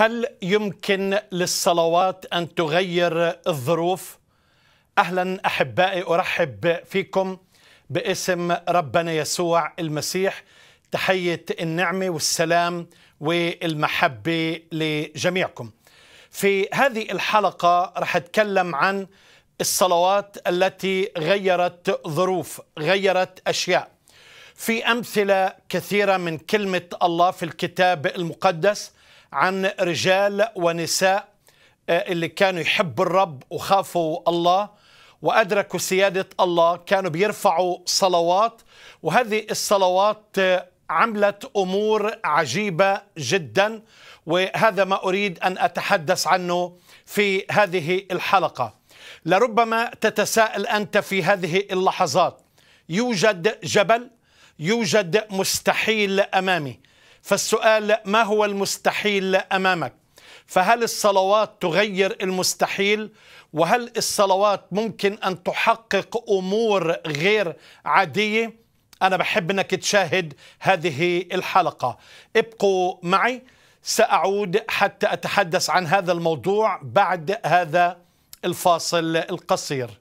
هل يمكن للصلوات أن تغير الظروف؟ أهلا أحبائي أرحب فيكم باسم ربنا يسوع المسيح تحية النعمة والسلام والمحبة لجميعكم في هذه الحلقة رح أتكلم عن الصلوات التي غيرت ظروف غيرت أشياء في أمثلة كثيرة من كلمة الله في الكتاب المقدس عن رجال ونساء آه، اللي كانوا يحبوا الرب وخافوا الله وأدركوا سيادة الله كانوا بيرفعوا صلوات وهذه الصلوات آه، عملت أمور عجيبة جدا وهذا ما أريد أن أتحدث عنه في هذه الحلقة لربما تتساءل أنت في هذه اللحظات يوجد جبل يوجد مستحيل أمامي فالسؤال ما هو المستحيل امامك فهل الصلوات تغير المستحيل وهل الصلوات ممكن ان تحقق امور غير عاديه انا بحب انك تشاهد هذه الحلقه ابقوا معي ساعود حتى اتحدث عن هذا الموضوع بعد هذا الفاصل القصير